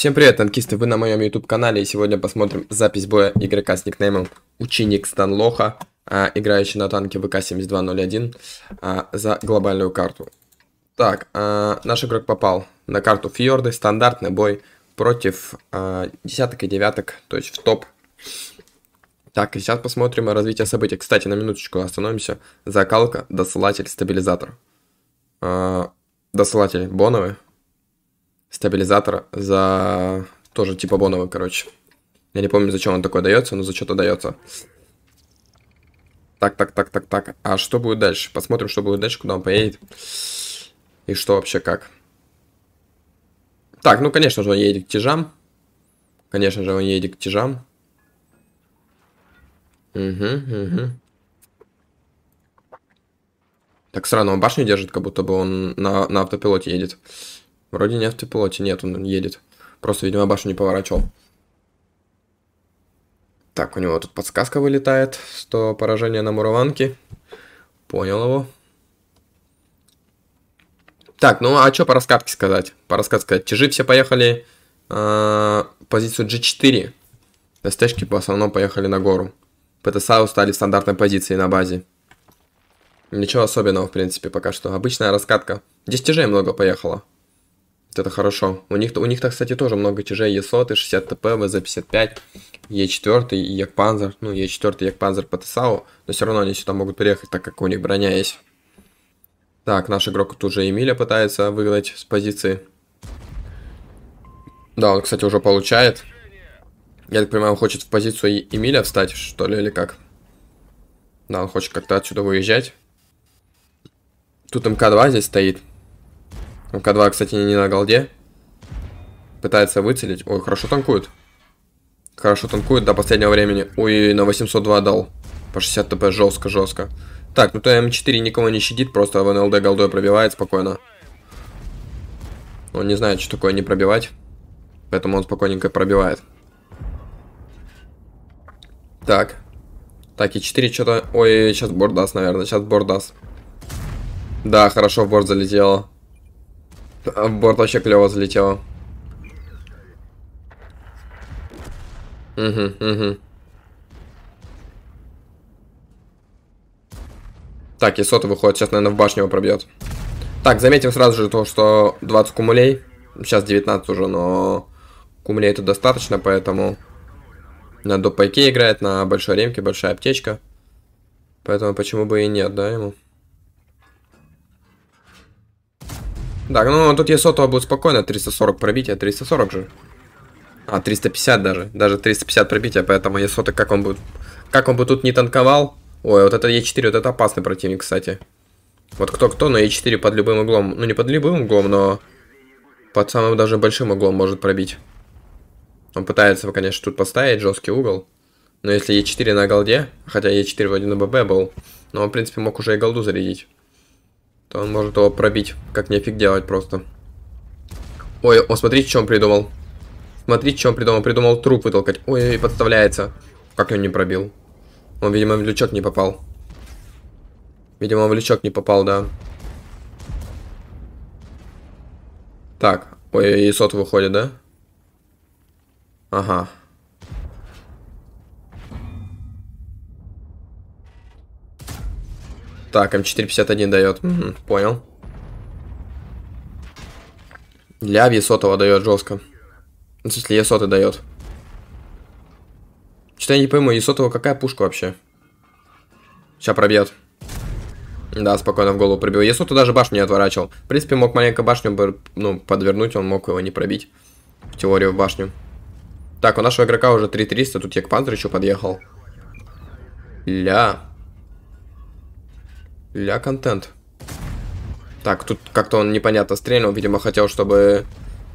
Всем привет, танкисты, вы на моем YouTube-канале, и сегодня посмотрим запись боя игрока с никнеймом Ученик Станлоха, а, играющий на танке ВК-7201 а, за глобальную карту. Так, а, наш игрок попал на карту Фьорды, стандартный бой против а, десяток и девяток, то есть в топ. Так, и сейчас посмотрим развитие событий. Кстати, на минуточку остановимся. Закалка, досылатель, стабилизатор. А, досылатель боновый стабилизатор за тоже типа боновый, короче. Я не помню, зачем он такой дается, но за что-то дается. Так, так, так, так, так. А что будет дальше? Посмотрим, что будет дальше, куда он поедет. И что вообще как. Так, ну, конечно же, он едет к тяжам. Конечно же, он едет к тяжам. Угу, угу. Так странно, он башню держит, как будто бы он на, на автопилоте едет. Вроде не в автопилоте, нет, он едет. Просто, видимо, башню не поворачивал. Так, у него тут подсказка вылетает, что поражение на мураванке. Понял его. Так, ну а что по раскатке сказать? По раскатке сказать. Тяжи все поехали э, позицию G4. ДСТшки по основном поехали на гору. ПТСА устали в стандартной позиции на базе. Ничего особенного, в принципе, пока что. Обычная раскатка. Здесь тяжей много поехало. Это хорошо. У них, у них -то, кстати, тоже много ТЖ Е100, 60 ТП, ВЗ-55, Е4, Якпанзер. Ну, Е4, Якпанзер по ТСАУ. Но все равно они сюда могут приехать, так как у них броня есть. Так, наш игрок тут же Эмиля пытается выиграть с позиции. Да, он, кстати, уже получает. Я так понимаю, он хочет в позицию Эмиля встать, что ли, или как? Да, он хочет как-то отсюда выезжать. Тут МК-2 здесь стоит. Ну, К2, кстати, не на голде. Пытается выцелить. Ой, хорошо танкует. Хорошо танкует до последнего времени. Ой, на 802 дал. По 60 тп, жестко-жестко. Так, ну то М4 никого не щадит, просто в НЛД голдой пробивает спокойно. Он не знает, что такое не пробивать. Поэтому он спокойненько пробивает. Так. Так, и 4 что-то... Ой, сейчас бордас, наверное. Сейчас бордас. Да, хорошо в борт залетело в а борт вообще клево залетело. Угу, угу. Так, и сота выходит. Сейчас, наверное, в башню его пробьет. Так, заметим сразу же то, что 20 кумулей. Сейчас 19 уже, но кумулей это достаточно, поэтому... На допайке играет, на большой ремке большая аптечка. Поэтому почему бы и нет, да, ему? Так, ну тут я сотого будет спокойно, 340 пробития, 340 же. А, 350 даже, даже 350 пробития, поэтому я Есота, как он будет, как он бы тут не танковал. Ой, вот это Е4, вот это опасный противник, кстати. Вот кто-кто, но Е4 под любым углом, ну не под любым углом, но под самым даже большим углом может пробить. Он пытается, конечно, тут поставить жесткий угол. Но если Е4 на голде, хотя Е4 вроде на ББ был, но он, в принципе, мог уже и голду зарядить то он может его пробить, как нефиг делать просто. Ой, о, смотрите, что он придумал. Смотрите, что он придумал. Придумал труп вытолкать. Ой, подставляется. Как он не пробил? Он, видимо, в лючок не попал. Видимо, в лючок не попал, да. Так. Ой, и сот выходит, да? Ага. Так, М451 эм дает. Угу, понял. Ляв сотого дает жестко. В смысле, Е100 дает. Что-то я не пойму, е сотого какая пушка вообще? Сейчас пробьет. Да, спокойно в голову пробил. сотый даже башню не отворачивал. В принципе, мог маленько башню ну, подвернуть, он мог его не пробить. В теорию в башню. Так, у нашего игрока уже 3300, тут я к панцирю еще подъехал. Ля. Ля контент. Так, тут как-то он непонятно стрельнул. Видимо, хотел, чтобы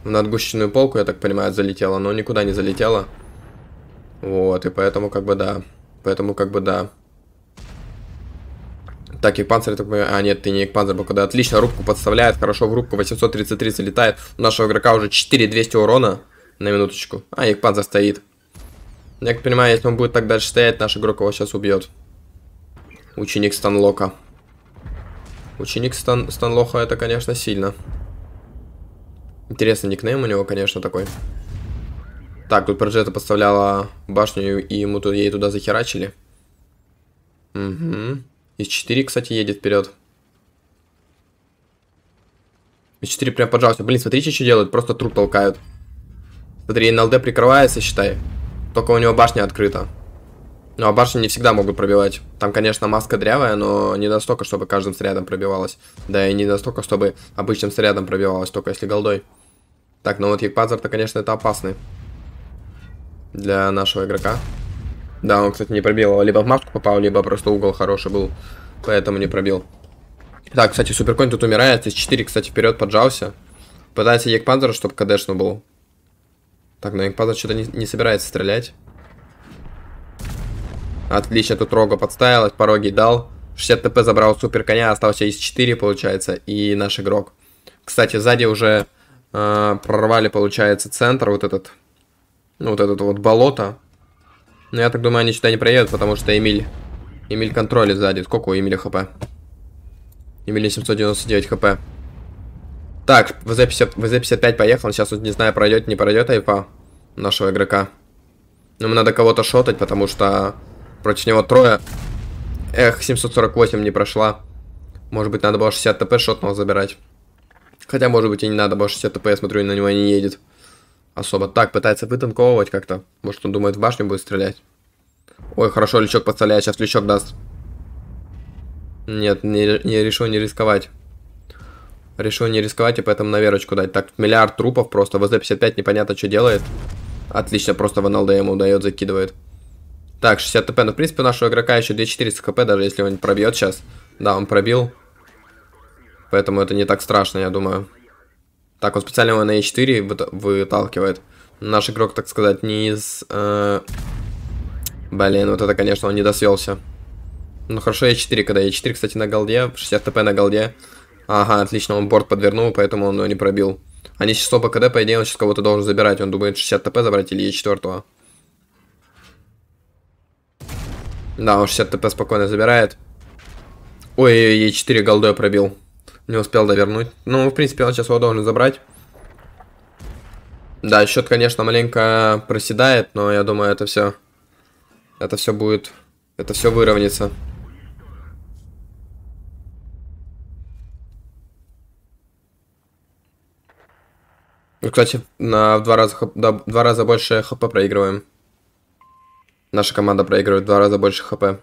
в надгущенную полку, я так понимаю, залетела. Но никуда не залетела. Вот, и поэтому как бы да. Поэтому как бы да. Так, Икпанцер, так понимаю... А, нет, ты не Икпанцер, когда Отлично, рубку подставляет, хорошо в рубку, 833 залетает. У нашего игрока уже 4200 урона на минуточку. А, Икпанцер стоит. Я так понимаю, если он будет так дальше стоять, наш игрок его сейчас убьет. Ученик Станлока. Ученик Стан Станлоха это, конечно, сильно. Интересный никнейм у него, конечно, такой. Так, тут Проджета подставляла башню, и ему тут, ей туда захерачили. Угу. Из 4, кстати, едет вперед. Из 4 прям поджался. Блин, смотрите, что делают. Просто труп толкают. Смотри, НЛД прикрывается, считай. Только у него башня открыта. Ну, а башни не всегда могут пробивать. Там, конечно, маска дрявая, но не настолько, чтобы каждым снарядом пробивалась. Да и не настолько, чтобы обычным снарядом пробивалась, только если голдой. Так, ну вот Екпазар-то, конечно, это опасный. Для нашего игрока. Да, он, кстати, не пробил. Либо в маску попал, либо просто угол хороший был. Поэтому не пробил. Так, кстати, Суперконь тут умирает. Из 4, кстати, вперед поджался. Пытается Екпазара, чтобы кадешну был. Так, но ну Екпазар что-то не, не собирается стрелять. Отлично, тут рога подставилась пороги дал. 60 ТП забрал супер коня, остался из 4, получается, и наш игрок. Кстати, сзади уже э, прорвали, получается, центр, вот этот, ну, вот этот вот болото. Но ну, я так думаю, они сюда не проедут, потому что Эмиль, Эмиль контролит сзади. Сколько у Эмиля хп? Эмиль 799 хп. Так, ВЗ-55 поехал, сейчас вот не знаю, пройдет, не пройдет айпа нашего игрока. Нам ну, надо кого-то шотать, потому что Против него трое. Эх, 748 не прошла. Может быть, надо было 60 ТП шотного забирать. Хотя, может быть, и не надо было 60 ТП, я смотрю, на него не едет. Особо. Так, пытается вытанковывать как-то. Может, он думает, в башню будет стрелять. Ой, хорошо, лючок подставляет. Сейчас лючок даст. Нет, не, не решил не рисковать. Решил не рисковать и поэтому на верочку дать. Так, миллиард трупов просто. ВЗ-55 непонятно, что делает. Отлично, просто в НЛД ему дает, закидывает. Так, 60 ТП. Но в принципе, у нашего игрока еще 2400 КП, даже если он пробьет сейчас. Да, он пробил. Поэтому это не так страшно, я думаю. Так, он специально его на Е4 выталкивает. Наш игрок, так сказать, не из... Э... Блин, вот это, конечно, он не досвелся. Ну, хорошо, Е4, когда Е4, кстати, на голде. 60 ТП на голде. Ага, отлично, он борт подвернул, поэтому он его не пробил. Они сейчас оба КД, по идее, он сейчас кого-то должен забирать. Он думает 60 ТП забрать или Е4. Да, он 60 тп спокойно забирает. Ой, ой, 4 голдой пробил. Не успел довернуть. Ну, в принципе, он сейчас его должен забрать. Да, счет, конечно, маленько проседает, но я думаю, это все. Это все будет. Это все выровняется. Ну, кстати, на два раза, да, два раза больше хп проигрываем. Наша команда проигрывает в два раза больше хп.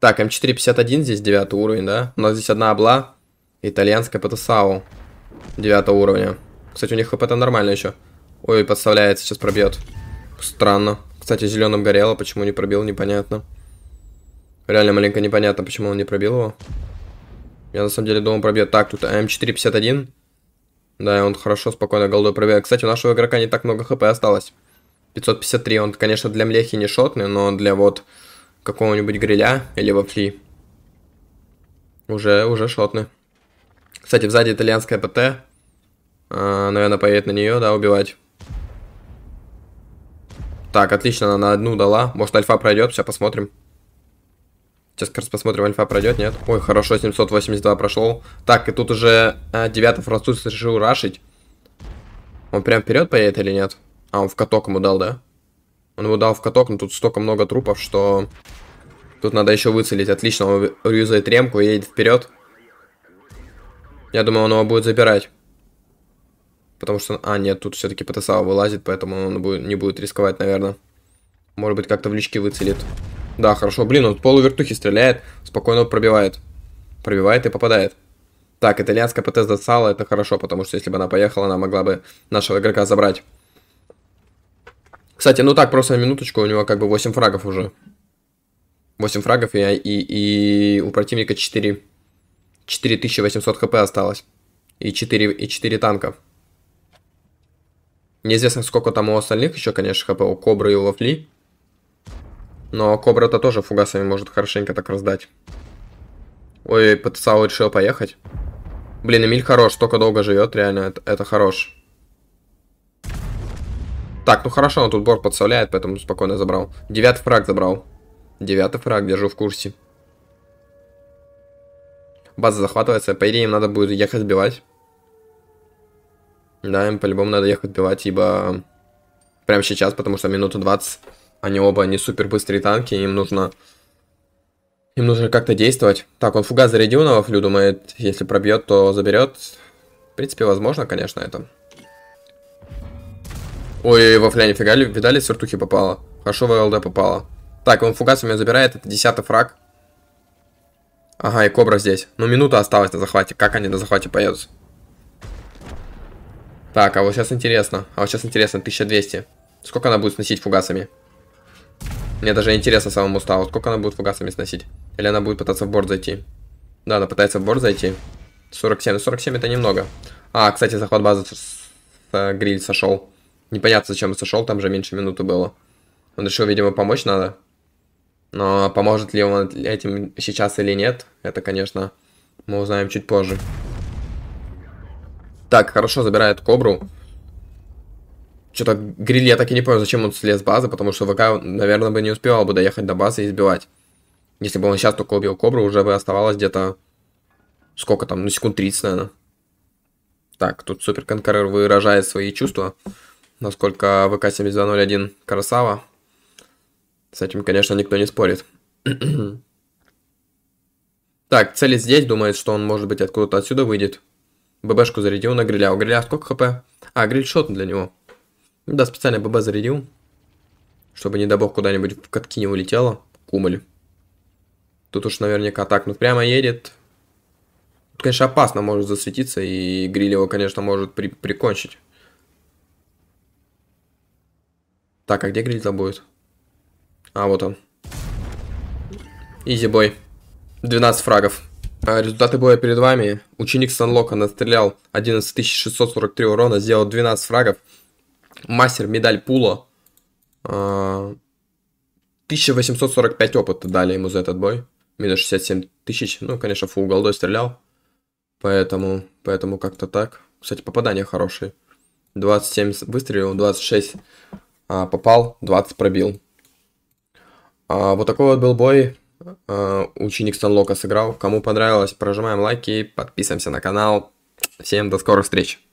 Так, М451 эм здесь 9 уровень, да? У нас здесь одна обла. Итальянская Патасау. 9 уровня. Кстати, у них хп-то нормально еще. Ой, подставляется, сейчас пробьет. Странно. Кстати, зеленым горело, почему не пробил, непонятно. Реально маленько непонятно, почему он не пробил его. Я на самом деле думал пробьет. Так, тут М451. Эм да, и он хорошо, спокойно голдой пробивает. Кстати, у нашего игрока не так много хп осталось. 553, он, конечно, для млехи не шотный, но для вот какого-нибудь гриля или вопли уже, уже шотный. Кстати, сзади итальянская ПТ. А, наверное, поедет на нее, да, убивать. Так, отлично, она на одну дала. Может, альфа пройдет, сейчас посмотрим. Сейчас кажется, посмотрим, альфа пройдет, нет? Ой, хорошо, 782 прошел. Так, и тут уже а, девятый француз решил рашить. Он прям вперед поедет или нет? А, он в каток ему дал, да? Он ему дал в каток, но тут столько много трупов, что... Тут надо еще выцелить. Отлично, он юзает ремку и едет вперед. Я думаю, он его будет забирать. Потому что... А, нет, тут все-таки ПТСА вылазит, поэтому он будет... не будет рисковать, наверное. Может быть, как-то в личке выцелит. Да, хорошо. Блин, он полувертухи стреляет, спокойно пробивает. Пробивает и попадает. Так, итальянская ПТ зацала, это хорошо, потому что если бы она поехала, она могла бы нашего игрока забрать. Кстати, ну так, просто минуточку, у него как бы 8 фрагов уже. 8 фрагов и, и, и у противника 4. 4800 хп осталось. И 4, и 4 танка. Неизвестно, сколько там у остальных еще, конечно, хп. У Кобры и у Лафли. Но Кобра-то тоже фугасами может хорошенько так раздать. Ой, потенциал решил поехать. Блин, Эмиль хорош, только долго живет, реально, это, это хорош. Так, ну хорошо, он тут борт подставляет, поэтому спокойно забрал. Девятый фраг забрал. Девятый фраг, держу в курсе. База захватывается, по идее им надо будет ехать сбивать. Да, им по-любому надо ехать сбивать, ибо... Прямо сейчас, потому что минуту 20. Они оба не супер быстрые танки, им нужно... Им нужно как-то действовать. Так, он фугас зарядил на вафлю, думает, если пробьет, то заберет. В принципе, возможно, конечно, это. Ой, вафля, нифига, видали, сюртухи попало. Хорошо, в ЛД попало. Так, он фугас у меня забирает, это десятый фраг. Ага, и кобра здесь. Ну, минута осталась на захвате. Как они на захвате поедут? Так, а вот сейчас интересно. А вот сейчас интересно, 1200. Сколько она будет сносить фугасами? Мне даже интересно самому стало, сколько она будет фугасами сносить. Или она будет пытаться в борт зайти. Да, она пытается в борт зайти. 47. 47 это немного. А, кстати, захват базы с, с, с э, гриль сошел. Непонятно, зачем он сошел, там же меньше минуты было. Он решил, видимо, помочь надо. Но поможет ли он этим сейчас или нет, это, конечно, мы узнаем чуть позже. Так, хорошо, забирает кобру. Что-то гриль, я так и не понял, зачем он слез с базы, потому что ВК, наверное, бы не успевал бы доехать до базы и избивать. Если бы он сейчас только убил Кобру, уже бы оставалось где-то... Сколько там? Ну, секунд 30, наверное. Так, тут Супер Конкурер выражает свои чувства, насколько ВК-7201 красава. С этим, конечно, никто не спорит. так, целит здесь, думает, что он, может быть, откуда-то отсюда выйдет. ББшку зарядил на гриля. У гриля сколько хп? А, грильшот для него. Ну да, специально ББ зарядил, чтобы, не дай бог, куда-нибудь в катки не улетело. Кумаль. Тут уж наверняка так, ну прямо едет. Тут, конечно, опасно может засветиться, и гриль его, конечно, может при прикончить. Так, а где гриль-то будет? А, вот он. Изи бой. 12 фрагов. А, результаты боя перед вами. Ученик Санлока настрелял 11643 урона, сделал 12 фрагов мастер медаль пула. 1845 а, опыта дали ему за этот бой. Минус 67 тысяч. Ну, конечно, фул голдой стрелял. Поэтому, поэтому как-то так. Кстати, попадание хорошее. 27 выстрелил, 26 а, попал, 20 пробил. А, вот такой вот был бой. А, ученик Станлока сыграл. Кому понравилось, прожимаем лайки, подписываемся на канал. Всем до скорых встреч!